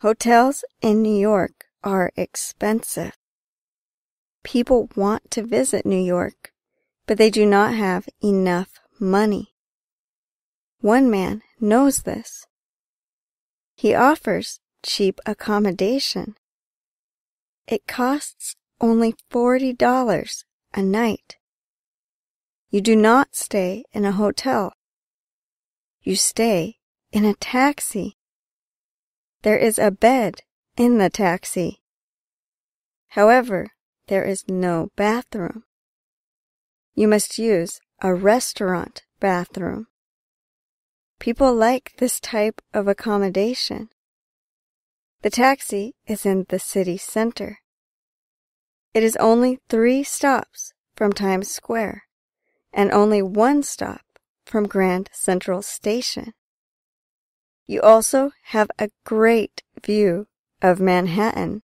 Hotels in New York are expensive. People want to visit New York, but they do not have enough money. One man knows this. He offers cheap accommodation. It costs only $40 a night. You do not stay in a hotel. You stay in a taxi. There is a bed in the taxi. However, there is no bathroom. You must use a restaurant bathroom. People like this type of accommodation. The taxi is in the city center. It is only three stops from Times Square and only one stop from Grand Central Station. You also have a great view of Manhattan.